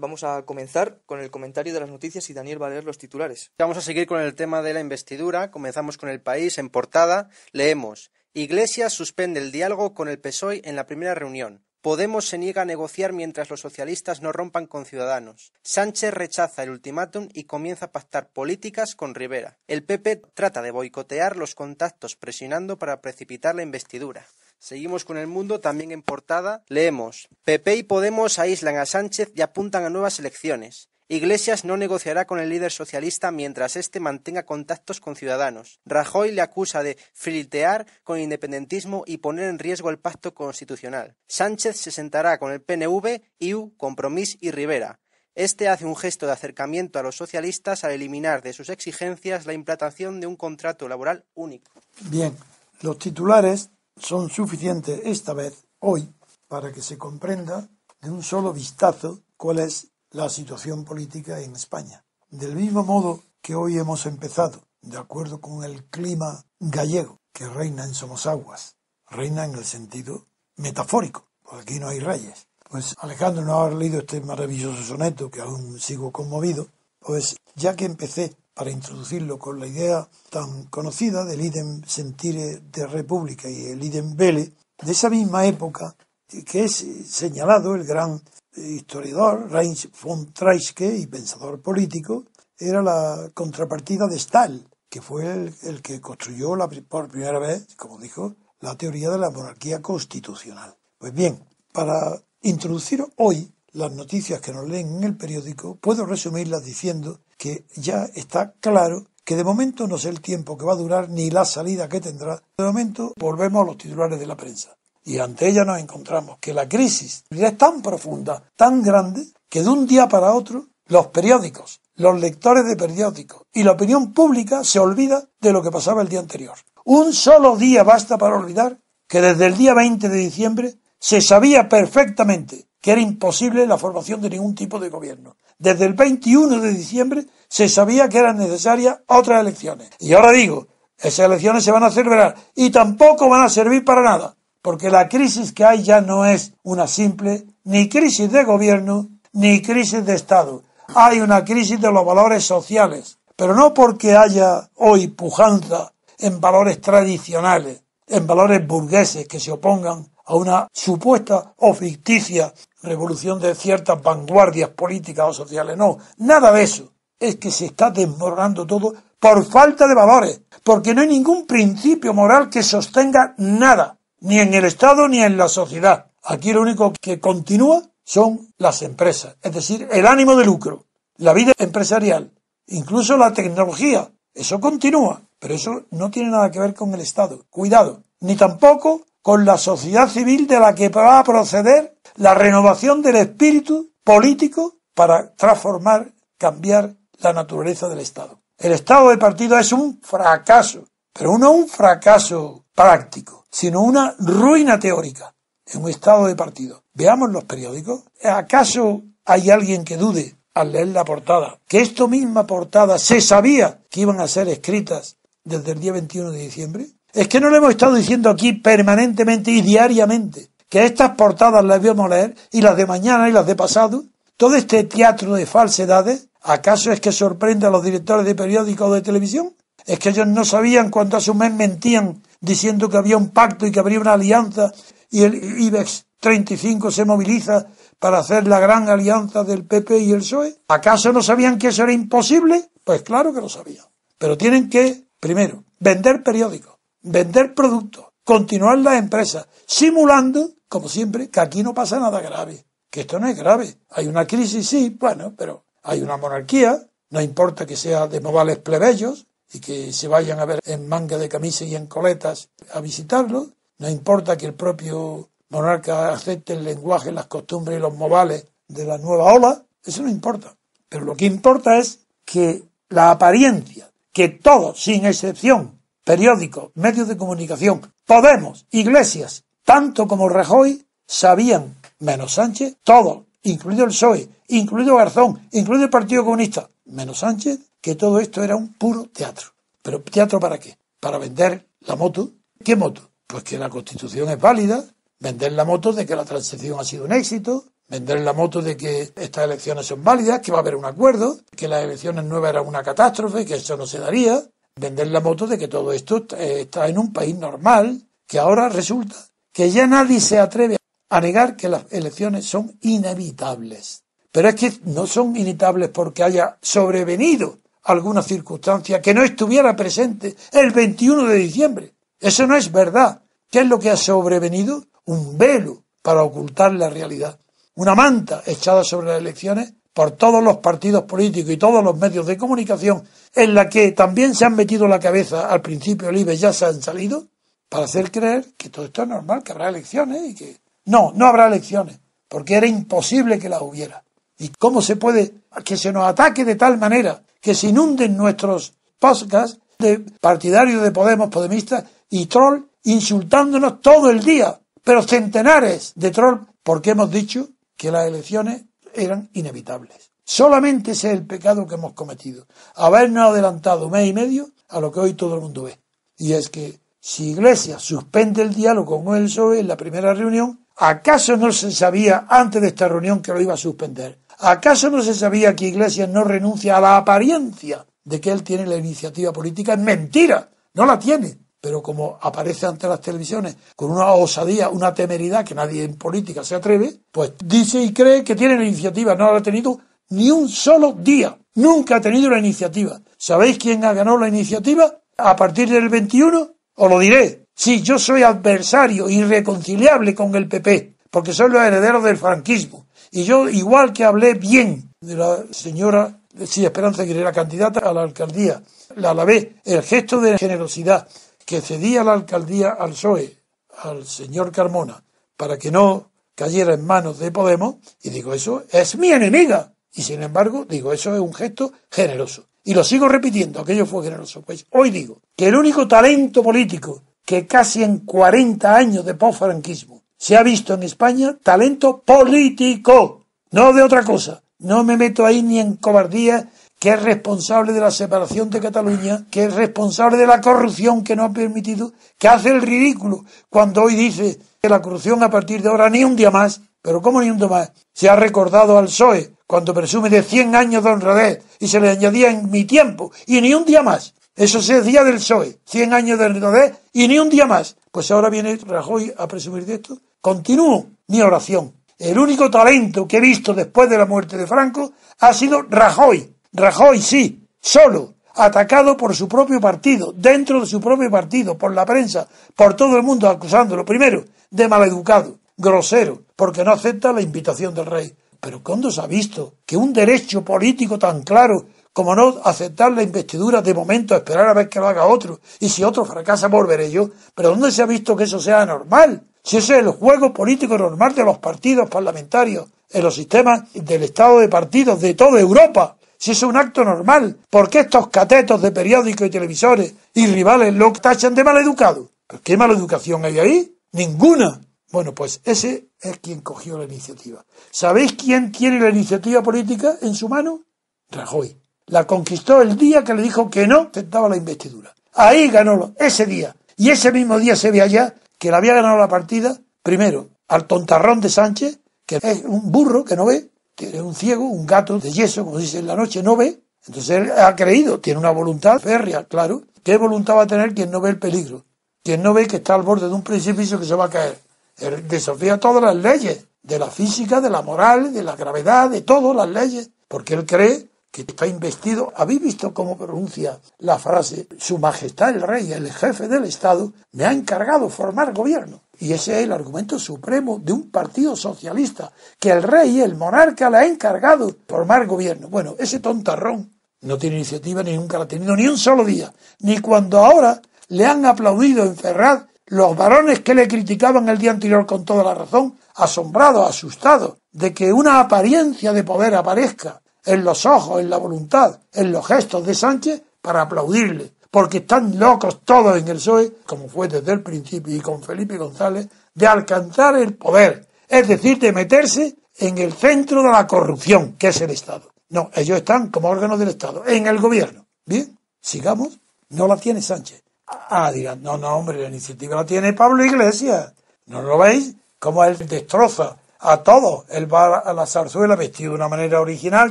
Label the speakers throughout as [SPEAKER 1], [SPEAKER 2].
[SPEAKER 1] Vamos a comenzar con el comentario de las noticias y Daniel va a leer los titulares. Vamos a seguir con el tema de la investidura. Comenzamos con el país en portada. Leemos. Iglesias suspende el diálogo con el PSOE en la primera reunión. Podemos se niega a negociar mientras los socialistas no rompan con Ciudadanos. Sánchez rechaza el ultimátum y comienza a pactar políticas con Rivera. El PP trata de boicotear los contactos presionando para precipitar la investidura. Seguimos con el mundo, también en portada. Leemos. PP y Podemos aíslan a Sánchez y apuntan a nuevas elecciones. Iglesias no negociará con el líder socialista mientras éste mantenga contactos con ciudadanos. Rajoy le acusa de filtear con independentismo y poner en riesgo el pacto constitucional. Sánchez se sentará con el PNV, IU, Compromís y Rivera. Este hace un gesto de acercamiento a los socialistas al eliminar de sus exigencias la implantación de un contrato laboral único.
[SPEAKER 2] Bien, los titulares son suficientes esta vez, hoy, para que se comprenda de un solo vistazo cuál es la situación política en España. Del mismo modo que hoy hemos empezado, de acuerdo con el clima gallego que reina en Somosaguas, reina en el sentido metafórico, porque aquí no hay reyes. Pues Alejandro no ha leído este maravilloso soneto que aún sigo conmovido, pues ya que empecé para introducirlo con la idea tan conocida del idem sentire de república y el idem vele, de esa misma época que es señalado el gran eh, historiador Reins von Treiske y pensador político, era la contrapartida de Stahl, que fue el, que construyó la, por primera vez, como dijo, la teoría de la monarquía constitucional. Pues bien, para introducir hoy las noticias que nos leen en el periódico, puedo resumirlas diciendo que ya está claro que de momento no sé el tiempo que va a durar ni la salida que tendrá. De momento volvemos a los titulares de la prensa. Y ante ella nos encontramos que la crisis es tan profunda, tan grande, que de un día para otro los periódicos, los lectores de periódicos y la opinión pública se olvida de lo que pasaba el día anterior. Un solo día basta para olvidar que desde el día 20 de diciembre se sabía perfectamente que era imposible la formación de ningún tipo de gobierno. Desde el 21 de diciembre se sabía que eran necesarias otras elecciones. Y ahora digo, esas elecciones se van a celebrar y tampoco van a servir para nada, porque la crisis que hay ya no es una simple ni crisis de gobierno ni crisis de Estado. Hay una crisis de los valores sociales, pero no porque haya hoy pujanza en valores tradicionales, en valores burgueses que se opongan a una supuesta o ficticia revolución de ciertas vanguardias políticas o sociales, no, nada de eso. Es que se está desmoronando todo por falta de valores, porque no hay ningún principio moral que sostenga nada, ni en el Estado ni en la sociedad. Aquí lo único que continúa son las empresas, es decir, el ánimo de lucro, la vida empresarial, incluso la tecnología. Eso continúa, pero eso no tiene nada que ver con el Estado. Cuidado, ni tampoco con la sociedad civil de la que va a proceder la renovación del espíritu político para transformar, cambiar la naturaleza del Estado. El Estado de partido es un fracaso, pero no un fracaso práctico, sino una ruina teórica en un Estado de partido. Veamos los periódicos. ¿Acaso hay alguien que dude al leer la portada que esta misma portada se sabía que iban a ser escritas desde el día 21 de diciembre? Es que no lo hemos estado diciendo aquí permanentemente y diariamente que estas portadas las vemos leer, y las de mañana y las de pasado, todo este teatro de falsedades, ¿acaso es que sorprende a los directores de periódicos o de televisión? ¿Es que ellos no sabían cuánto a su mes mentían diciendo que había un pacto y que habría una alianza y el IBEX 35 se moviliza para hacer la gran alianza del PP y el PSOE? ¿Acaso no sabían que eso era imposible? Pues claro que lo sabían. Pero tienen que, primero, vender periódicos, vender productos, continuar las empresas, simulando como siempre, que aquí no pasa nada grave, que esto no es grave. Hay una crisis, sí, bueno, pero hay una monarquía, no importa que sea de modales plebeyos y que se vayan a ver en manga de camisa y en coletas a visitarlo, no importa que el propio monarca acepte el lenguaje, las costumbres y los modales de la nueva ola, eso no importa. Pero lo que importa es que la apariencia, que todos, sin excepción, periódicos, medios de comunicación, Podemos, iglesias tanto como Rajoy, sabían, menos Sánchez, todos, incluido el PSOE, incluido Garzón, incluido el Partido Comunista, menos Sánchez, que todo esto era un puro teatro. ¿Pero teatro para qué? Para vender la moto. ¿Qué moto? Pues que la Constitución es válida, vender la moto de que la transición ha sido un éxito, vender la moto de que estas elecciones son válidas, que va a haber un acuerdo, que las elecciones nuevas eran una catástrofe, que eso no se daría, vender la moto de que todo esto eh, está en un país normal, que ahora resulta que ya nadie se atreve a negar que las elecciones son inevitables. Pero es que no son inevitables porque haya sobrevenido alguna circunstancia que no estuviera presente el 21 de diciembre. Eso no es verdad. ¿Qué es lo que ha sobrevenido? Un velo para ocultar la realidad. Una manta echada sobre las elecciones por todos los partidos políticos y todos los medios de comunicación en la que también se han metido la cabeza al principio libre ya se han salido para hacer creer que todo esto es normal, que habrá elecciones y que... No, no habrá elecciones, porque era imposible que las hubiera. ¿Y cómo se puede que se nos ataque de tal manera que se inunden nuestros podcasts de partidarios de Podemos, Podemistas y troll insultándonos todo el día? Pero centenares de troll, porque hemos dicho que las elecciones eran inevitables. Solamente ese es el pecado que hemos cometido. Habernos adelantado un mes y medio a lo que hoy todo el mundo ve. Y es que si Iglesias suspende el diálogo con el PSOE en la primera reunión, ¿acaso no se sabía antes de esta reunión que lo iba a suspender? ¿Acaso no se sabía que Iglesias no renuncia a la apariencia de que él tiene la iniciativa política? Es mentira, no la tiene. Pero como aparece ante las televisiones con una osadía, una temeridad que nadie en política se atreve, pues dice y cree que tiene la iniciativa. No la ha tenido ni un solo día. Nunca ha tenido la iniciativa. ¿Sabéis quién ha ganado la iniciativa? A partir del 21, o lo diré. Sí, yo soy adversario irreconciliable con el PP, porque soy los herederos del franquismo. Y yo, igual que hablé bien de la señora, sí, Esperanza que la candidata a la alcaldía, la vez el gesto de generosidad que cedía la alcaldía al PSOE, al señor Carmona, para que no cayera en manos de Podemos, y digo, eso es mi enemiga. Y sin embargo, digo, eso es un gesto generoso y lo sigo repitiendo, aquello fue generoso. Pues hoy digo que el único talento político que casi en 40 años de post-franquismo se ha visto en España, talento político, no de otra cosa. No me meto ahí ni en cobardía que es responsable de la separación de Cataluña, que es responsable de la corrupción que no ha permitido, que hace el ridículo cuando hoy dice que la corrupción a partir de ahora ni un día más, pero ¿cómo ni un día más? Se ha recordado al PSOE cuando presume de 100 años de honradez y se le añadía en mi tiempo y ni un día más. Eso es día del PSOE, 100 años de honradez y ni un día más. Pues ahora viene Rajoy a presumir de esto. Continúo mi oración. El único talento que he visto después de la muerte de Franco ha sido Rajoy. Rajoy, sí, solo, atacado por su propio partido, dentro de su propio partido, por la prensa, por todo el mundo acusándolo, primero, de maleducado, grosero, porque no acepta la invitación del rey pero ¿cuándo se ha visto que un derecho político tan claro como no aceptar la investidura de momento, esperar a ver que lo haga otro, y si otro fracasa volveré yo, pero ¿dónde se ha visto que eso sea normal? Si ese es el juego político normal de los partidos parlamentarios, en los sistemas del Estado de partidos de toda Europa, si es un acto normal, ¿por qué estos catetos de periódicos y televisores y rivales lo tachan de maleducado? ¿Pero qué maleducación hay ahí? Ninguna. Bueno, pues ese es quien cogió la iniciativa. ¿Sabéis quién tiene la iniciativa política en su mano? Rajoy. La conquistó el día que le dijo que no tentaba la investidura. Ahí ganó ese día. Y ese mismo día se ve allá que le había ganado la partida, primero, al tontarrón de Sánchez, que es un burro que no ve, es un ciego, un gato de yeso, como dice en la noche, no ve. Entonces él ha creído, tiene una voluntad férrea, claro. ¿Qué voluntad va a tener quien no ve el peligro? Quien no ve que está al borde de un precipicio que se va a caer él desafía todas las leyes de la física, de la moral, de la gravedad, de todas las leyes, porque él cree que está investido. ¿Habéis visto cómo pronuncia la frase Su Majestad el Rey, el jefe del Estado, me ha encargado formar gobierno? Y ese es el argumento supremo de un partido socialista, que el rey, el monarca, le ha encargado formar gobierno. Bueno, ese tontarrón no tiene iniciativa ni nunca la ha tenido, ni un solo día. Ni cuando ahora le han aplaudido en Ferraz los varones que le criticaban el día anterior con toda la razón, asombrados, asustados, de que una apariencia de poder aparezca en los ojos, en la voluntad, en los gestos de Sánchez, para aplaudirle, porque están locos todos en el PSOE, como fue desde el principio y con Felipe González, de alcanzar el poder, es decir, de meterse en el centro de la corrupción, que es el Estado. No, ellos están como órganos del Estado, en el gobierno. Bien, sigamos. No la tiene Sánchez. Ah, dirán, no, no, hombre, la iniciativa la tiene Pablo Iglesias. ¿No lo veis? Como él destroza a todos. Él va a la zarzuela vestido de una manera original,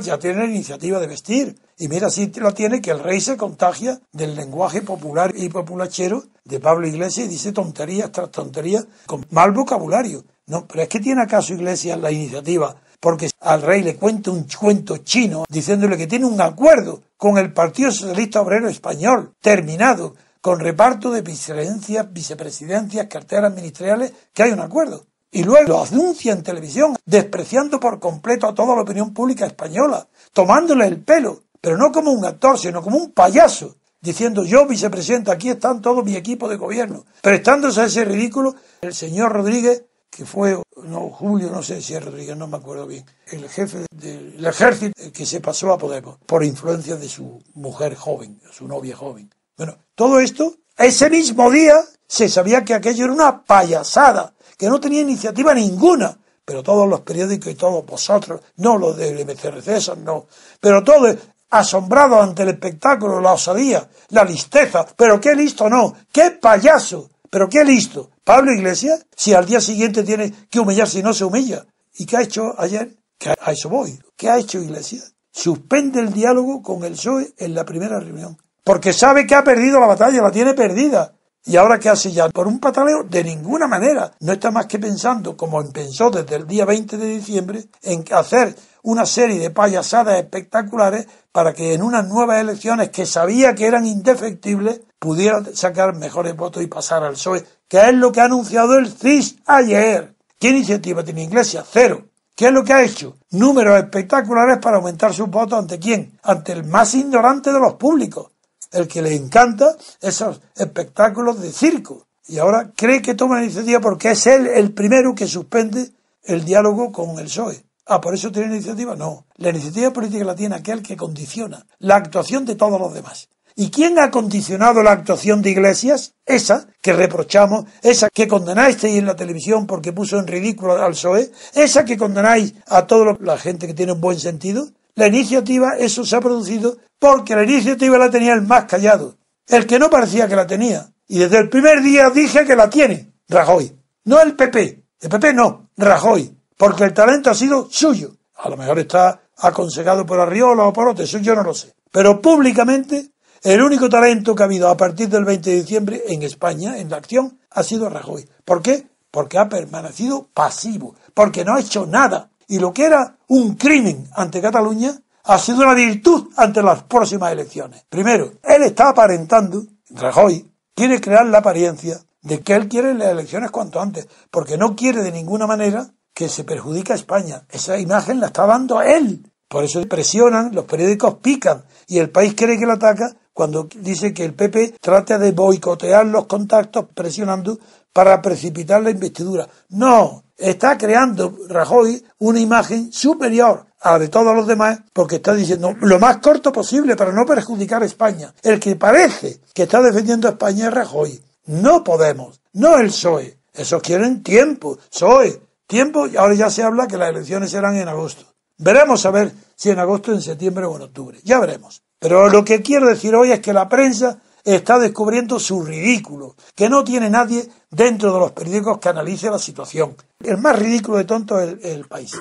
[SPEAKER 2] ya tiene la iniciativa de vestir. Y mira si la tiene que el rey se contagia del lenguaje popular y populachero de Pablo Iglesias y dice tonterías tras tonterías con mal vocabulario. No, pero es que tiene acaso Iglesias la iniciativa porque al rey le cuenta un cuento chino diciéndole que tiene un acuerdo con el Partido Socialista Obrero Español, terminado, con reparto de vicerencias, vicepresidencias, carteras ministeriales, que hay un acuerdo. Y luego lo anuncia en televisión, despreciando por completo a toda la opinión pública española, tomándole el pelo, pero no como un actor, sino como un payaso, diciendo yo vicepresidente, aquí están todo mi equipo de gobierno. Prestándose a ese ridículo, el señor Rodríguez, que fue, no, Julio, no sé si es Rodríguez, no me acuerdo bien, el jefe del ejército que se pasó a Podemos, por influencia de su mujer joven, su novia joven. Bueno, todo esto, ese mismo día se sabía que aquello era una payasada, que no tenía iniciativa ninguna, pero todos los periódicos y todos vosotros, no los del MCRC, no, pero todos asombrados ante el espectáculo, la osadía, la listeza, pero qué listo no, qué payaso, pero qué listo. Pablo Iglesias, si al día siguiente tiene que humillarse y no se humilla. ¿Y qué ha hecho ayer? a eso voy. ¿Qué ha hecho Iglesias? Suspende el diálogo con el PSOE en la primera reunión porque sabe que ha perdido la batalla, la tiene perdida. ¿Y ahora qué hace ya? Por un pataleo, de ninguna manera. No está más que pensando, como pensó desde el día 20 de diciembre, en hacer una serie de payasadas espectaculares para que en unas nuevas elecciones que sabía que eran indefectibles pudiera sacar mejores votos y pasar al PSOE, que es lo que ha anunciado el CIS ayer. ¿Qué iniciativa tiene Iglesia? Cero. ¿Qué es lo que ha hecho? Números espectaculares para aumentar sus votos ante quién? Ante el más ignorante de los públicos, el que le encanta esos espectáculos de circo. Y ahora cree que toma la iniciativa porque es él el primero que suspende el diálogo con el PSOE. Ah, por eso tiene iniciativa. No, la iniciativa política la tiene aquel que condiciona la actuación de todos los demás. ¿Y quién ha condicionado la actuación de Iglesias? Esa que reprochamos, esa que condenáis en la televisión porque puso en ridículo al PSOE, esa que condenáis a toda la gente que tiene un buen sentido. La iniciativa, eso se ha producido porque la iniciativa la tenía el más callado, el que no parecía que la tenía. Y desde el primer día dije que la tiene Rajoy, no el PP. El PP no, Rajoy, porque el talento ha sido suyo. A lo mejor está aconsejado por Arriola o por otro, yo no lo sé. Pero públicamente, el único talento que ha habido a partir del 20 de diciembre en España, en la acción, ha sido Rajoy. ¿Por qué? Porque ha permanecido pasivo, porque no ha hecho nada. Y lo que era un crimen ante Cataluña, ha sido una virtud ante las próximas elecciones. Primero, él está aparentando, Rajoy, quiere crear la apariencia de que él quiere las elecciones cuanto antes, porque no quiere de ninguna manera que se perjudique a España. Esa imagen la está dando él. Por eso presionan, los periódicos pican y el país cree que lo ataca cuando dice que el PP trata de boicotear los contactos presionando para precipitar la investidura. No, Está creando Rajoy una imagen superior a la de todos los demás porque está diciendo lo más corto posible para no perjudicar a España. El que parece que está defendiendo a España es Rajoy. No podemos, no el PSOE. Eso quieren tiempo, PSOE. Tiempo, ahora ya se habla que las elecciones serán en agosto. Veremos a ver si en agosto, en septiembre o en octubre. Ya veremos. Pero lo que quiero decir hoy es que la prensa está descubriendo su ridículo, que no tiene nadie dentro de los periódicos que analice la situación. El más ridículo de tonto es el, país,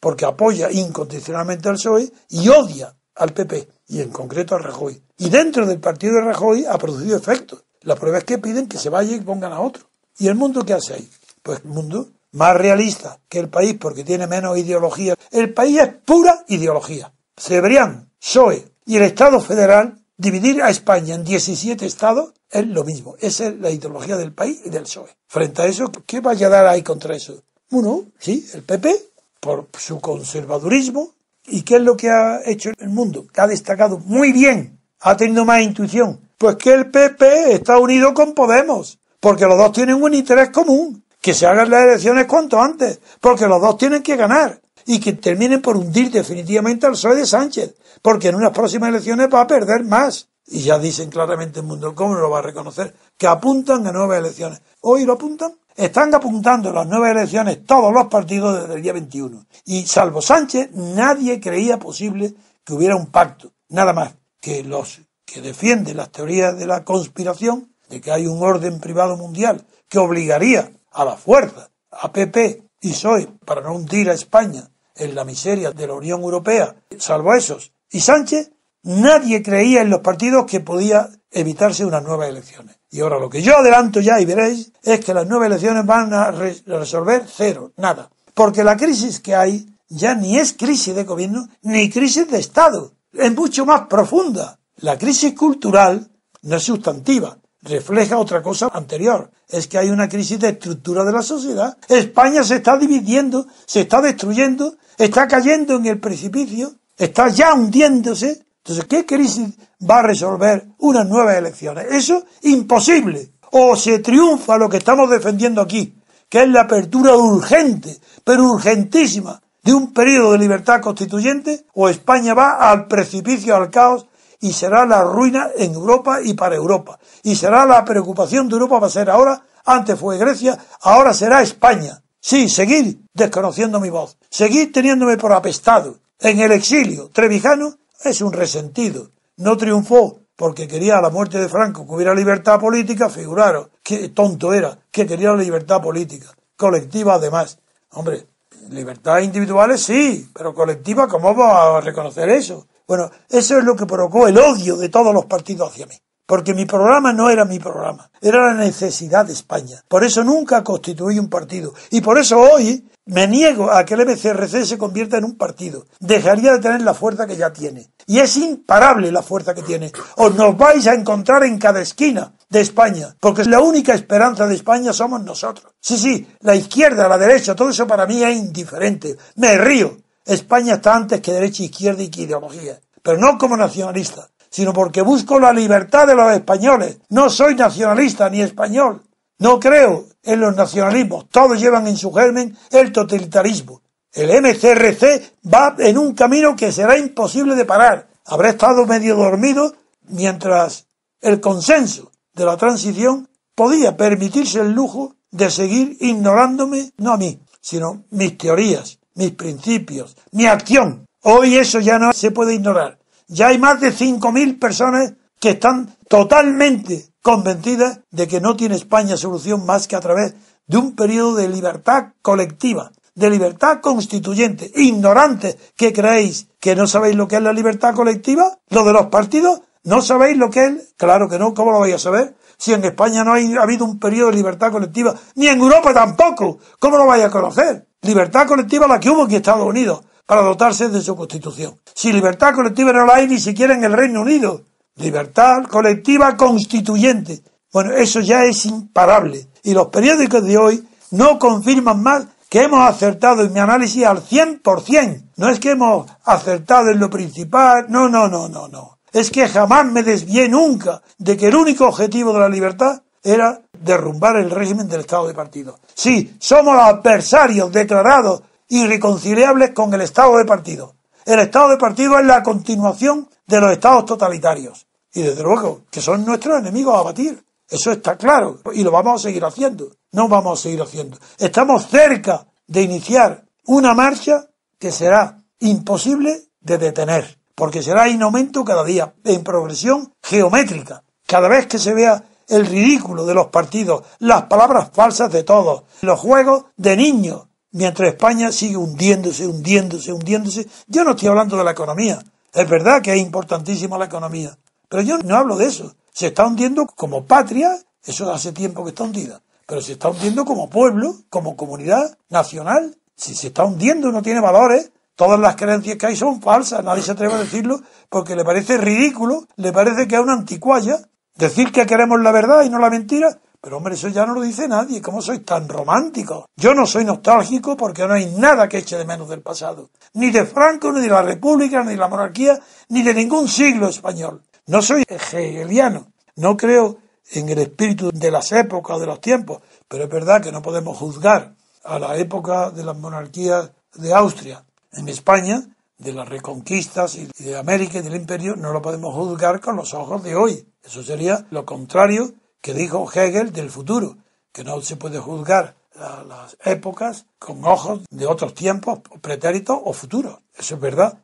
[SPEAKER 2] porque apoya incondicionalmente al PSOE y odia al PP, y en concreto al Rajoy. Y dentro del partido de Rajoy ha producido efectos. La prueba es que piden que se vaya y pongan a otro. ¿Y el mundo qué hace ahí? Pues el mundo más realista que el país porque tiene menos ideología. El país es pura ideología. Se deberían PSOE y el Estado federal dividir a España en 17 estados es lo mismo. Esa es la ideología del país y del PSOE. Frente a eso, ¿qué vaya a dar ahí contra eso? Uno, sí, el PP, por su conservadurismo. ¿Y qué es lo que ha hecho el mundo? Que ha destacado muy bien, ha tenido más intuición. Pues que el PP está unido con Podemos, porque los dos tienen un interés común, que se hagan las elecciones cuanto antes, porque los dos tienen que ganar y que terminen por hundir definitivamente al PSOE de Sánchez, porque en unas próximas elecciones va a perder más y ya dicen claramente el mundo del cómo lo va a reconocer, que apuntan a nuevas elecciones. Hoy lo apuntan. Están apuntando las nuevas elecciones todos los partidos desde el día 21. Y salvo Sánchez, nadie creía posible que hubiera un pacto. Nada más que los que defienden las teorías de la conspiración, de que hay un orden privado mundial que obligaría a la fuerza, a PP y PSOE, para no hundir a España en la miseria de la Unión Europea, salvo esos. Y Sánchez Nadie creía en los partidos que podía evitarse unas nuevas elecciones. Y ahora lo que yo adelanto ya y veréis es que las nuevas elecciones van a resolver cero, nada. Porque la crisis que hay ya ni es crisis de gobierno ni crisis de Estado. Es mucho más profunda. La crisis cultural no es sustantiva, refleja otra cosa anterior. Es que hay una crisis de estructura de la sociedad. España se está dividiendo, se está destruyendo, está cayendo en el precipicio, está ya hundiéndose entonces, ¿qué crisis va a resolver unas nuevas elecciones? Eso imposible. O se triunfa lo que estamos defendiendo aquí, que es la apertura urgente, pero urgentísima, de un periodo de libertad constituyente, o España va al precipicio, al caos, y será la ruina en Europa y para Europa. Y será la preocupación de Europa, va a ser ahora, antes fue Grecia, ahora será España. Sí, seguir desconociendo mi voz, seguir teniéndome por apestado, en el exilio, trevijano, es un resentido. No triunfó porque quería la muerte de Franco, que hubiera libertad política, figuraros, qué tonto era, que quería la libertad política, colectiva además. Hombre, libertad individuales sí, pero colectiva, ¿cómo va a reconocer eso? Bueno, eso es lo que provocó el odio de todos los partidos hacia mí porque mi programa no era mi programa, era la necesidad de España. Por eso nunca constituí un partido y por eso hoy me niego a que el MCRC se convierta en un partido. Dejaría de tener la fuerza que ya tiene. Y es imparable la fuerza que tiene. Os nos vais a encontrar en cada esquina de España, porque la única esperanza de España somos nosotros. Sí, sí, la izquierda, la derecha, todo eso para mí es indiferente. Me río. España está antes que derecha, izquierda y que ideología pero no como nacionalista, sino porque busco la libertad de los españoles. No soy nacionalista ni español. No creo en los nacionalismos. Todos llevan en su germen el totalitarismo. El MCRC va en un camino que será imposible de parar. Habrá estado medio dormido mientras el consenso de la transición podía permitirse el lujo de seguir ignorándome, no a mí, sino mis teorías, mis principios, mi acción. Hoy eso ya no se puede ignorar. Ya hay más de 5.000 personas que están totalmente convencidas de que no tiene España solución más que a través de un periodo de libertad colectiva, de libertad constituyente. Ignorantes ¿Qué creéis que no sabéis lo que es la libertad colectiva, lo de los partidos, no sabéis lo que es. Claro que no, ¿cómo lo vais a saber? Si en España no ha habido un periodo de libertad colectiva, ni en Europa tampoco, ¿cómo lo vais a conocer? Libertad colectiva la que hubo aquí en Estados Unidos, para dotarse de su constitución. Si libertad colectiva no la hay ni siquiera en el Reino Unido, libertad colectiva constituyente. Bueno, eso ya es imparable. Y los periódicos de hoy no confirman más que hemos acertado en mi análisis al 100%. No es que hemos acertado en lo principal, no, no, no, no, no. Es que jamás me desvié nunca de que el único objetivo de la libertad era derrumbar el régimen del Estado de partido. Sí, somos adversarios declarados irreconciliables con el Estado de partido. El Estado de partido es la continuación de los Estados totalitarios. Y desde luego, que son nuestros enemigos a batir. Eso está claro. Y lo vamos a seguir haciendo. No vamos a seguir haciendo. Estamos cerca de iniciar una marcha que será imposible de detener. Porque será en aumento cada día, en progresión geométrica. Cada vez que se vea el ridículo de los partidos, las palabras falsas de todos, los juegos de niños, mientras España sigue hundiéndose, hundiéndose, hundiéndose. Yo no estoy hablando de la economía. Es verdad que es importantísima la economía, pero yo no hablo de eso. Se está hundiendo como patria, eso hace tiempo que está hundida, pero se está hundiendo como pueblo, como comunidad nacional. Si se está hundiendo, no tiene valores. Todas las creencias que hay son falsas, nadie se atreve a decirlo porque le parece ridículo, le parece que es una anticualla. Decir que queremos la verdad y no la mentira, pero hombre, eso ya no lo dice nadie. ¿Cómo soy tan romántico Yo no soy nostálgico porque no hay nada que eche de menos del pasado. Ni de Franco, ni de la República, ni de la monarquía, ni de ningún siglo español. No soy hegeliano. No creo en el espíritu de las épocas o de los tiempos. Pero es verdad que no podemos juzgar a la época de las monarquías de Austria en España, de las reconquistas y de América y del imperio, no lo podemos juzgar con los ojos de hoy. Eso sería lo contrario que dijo Hegel del futuro, que no se puede juzgar las épocas con ojos de otros tiempos, pretéritos o futuros. Eso es verdad.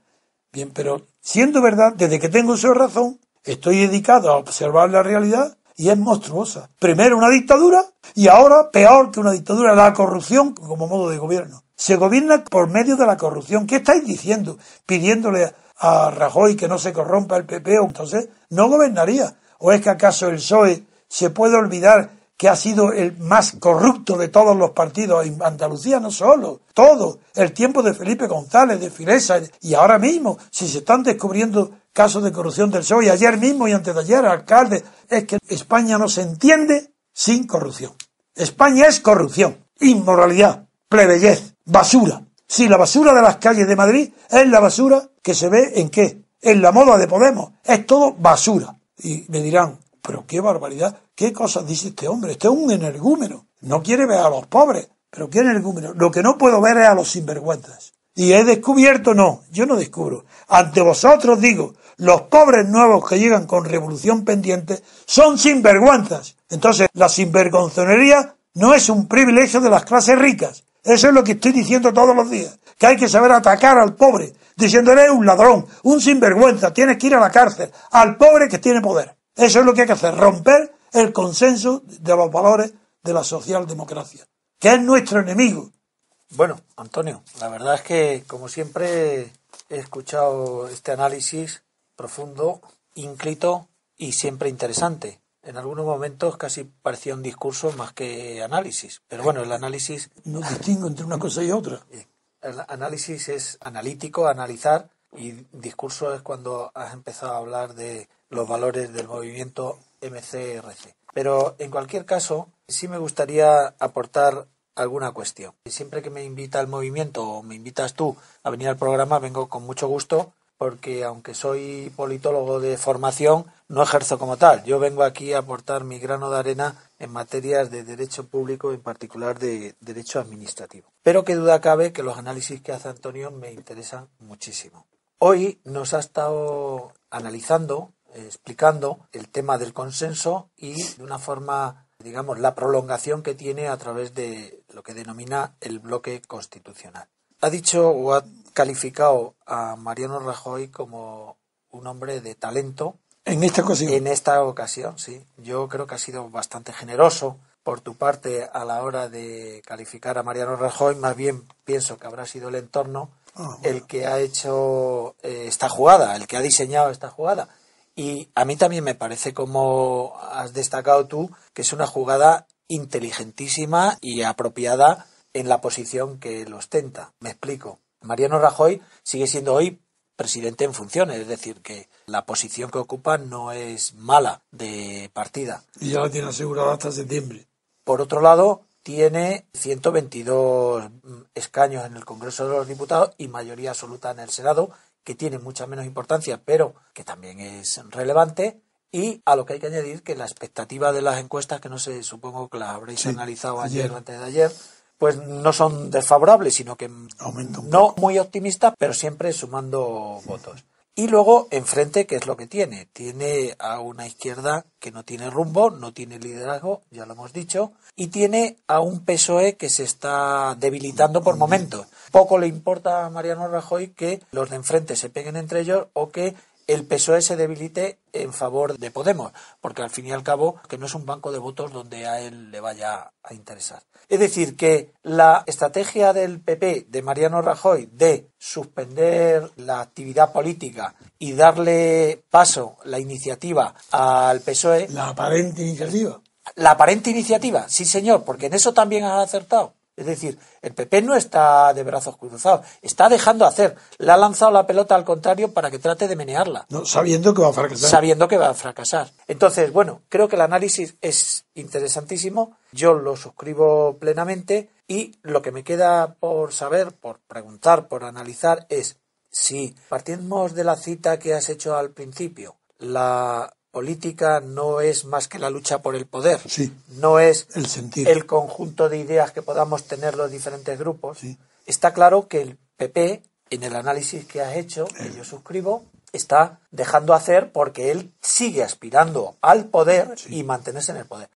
[SPEAKER 2] Bien, pero siendo verdad, desde que tengo su razón, estoy dedicado a observar la realidad y es monstruosa. Primero una dictadura y ahora, peor que una dictadura, la corrupción como modo de gobierno. Se gobierna por medio de la corrupción. ¿Qué estáis diciendo? Pidiéndole a Rajoy que no se corrompa el PP, entonces no gobernaría. ¿O es que acaso el PSOE se puede olvidar que ha sido el más corrupto de todos los partidos en Andalucía, no solo, todo, el tiempo de Felipe González, de Filesa, y ahora mismo, si se están descubriendo casos de corrupción del PSOE, ayer mismo y antes de ayer, alcalde, es que España no se entiende sin corrupción. España es corrupción, inmoralidad, plebeyez, basura. Si la basura de las calles de Madrid es la basura que se ve en qué, en la moda de Podemos, es todo basura. Y me dirán, pero qué barbaridad, qué cosas dice este hombre, este es un energúmeno, no quiere ver a los pobres, pero qué energúmeno, lo que no puedo ver es a los sinvergüenzas. Y he descubierto, no, yo no descubro. Ante vosotros digo, los pobres nuevos que llegan con revolución pendiente son sinvergüenzas. Entonces, la sinvergonzonería no es un privilegio de las clases ricas. Eso es lo que estoy diciendo todos los días, que hay que saber atacar al pobre, diciéndole un ladrón, un sinvergüenza, tienes que ir a la cárcel, al pobre que tiene poder. Eso es lo que hay que hacer, romper el consenso de los valores de la socialdemocracia, que es nuestro enemigo.
[SPEAKER 3] Bueno, Antonio, la verdad es que, como siempre, he escuchado este análisis profundo, ínclito y siempre interesante. En algunos momentos casi parecía un discurso más que análisis. Pero bueno, el análisis...
[SPEAKER 2] No distingo entre una cosa y otra.
[SPEAKER 3] El análisis es analítico, analizar, y discurso es cuando has empezado a hablar de los valores del movimiento MCRC. Pero en cualquier caso, sí me gustaría aportar alguna cuestión. Siempre que me invita el movimiento o me invitas tú a venir al programa, vengo con mucho gusto porque aunque soy politólogo de formación, no ejerzo como tal. Yo vengo aquí a aportar mi grano de arena en materias de derecho público, en particular de derecho administrativo. Pero qué duda cabe que los análisis que hace Antonio me interesan muchísimo. Hoy nos ha estado analizando eh, explicando el tema del consenso y de una forma, digamos, la prolongación que tiene a través de lo que denomina el bloque constitucional. Ha dicho o ha calificado a Mariano Rajoy como un hombre de talento. En esta ocasión. En esta ocasión, sí. Yo creo que ha sido bastante generoso por tu parte a la hora de calificar a Mariano Rajoy. Más bien pienso que habrá sido el entorno ah, el que ha hecho eh, esta jugada, el que ha diseñado esta jugada y a mí también me parece, como has destacado tú, que es una jugada inteligentísima y apropiada en la posición que lo ostenta. Me explico. Mariano Rajoy sigue siendo hoy presidente en funciones, es decir, que la posición que ocupa no es mala de partida. Y ya la tiene asegurada hasta septiembre. Por otro lado, tiene 122 escaños en el Congreso de los Diputados y mayoría absoluta en el Senado, que tiene mucha menos importancia, pero que también es relevante. Y a lo que hay que añadir que la expectativa de las encuestas, que no sé, supongo que las habréis analizado ayer, o antes de ayer, pues no son desfavorables, sino que
[SPEAKER 2] no
[SPEAKER 3] muy optimistas, pero siempre sumando votos. Y luego enfrente, ¿qué es lo que tiene? Tiene a una izquierda que no tiene rumbo, no tiene liderazgo, ya lo hemos dicho, y tiene a un PSOE que se está debilitando por momentos. Poco le importa a Mariano Rajoy que los de enfrente se peguen entre ellos o que el PSOE se debilite en favor de Podemos, porque al fin y al cabo que no es un banco de votos donde a él le vaya a interesar. Es decir, que la estrategia del PP de Mariano Rajoy de suspender la actividad política y darle paso la iniciativa al PSOE. La aparente iniciativa. La aparente iniciativa, sí señor, porque en eso también ha acertado. Es decir, el PP no está de brazos cruzados, está dejando hacer. Le ha lanzado la pelota al contrario para que trate de menearla. sabiendo
[SPEAKER 2] que va a fracasar. Sabiendo
[SPEAKER 3] que va a fracasar. Entonces, bueno, creo que el análisis es interesantísimo. Yo lo suscribo plenamente y lo que me queda por saber, por preguntar, por analizar es si partimos de la cita que has hecho al principio, la política no es más que la lucha por el poder. no es el, sentido. el conjunto de ideas que podamos tener los diferentes grupos. Está claro que el PP, en el análisis que ha hecho, que eh. yo suscribo, está dejando hacer porque él sigue aspirando al poder y mantenerse en el poder.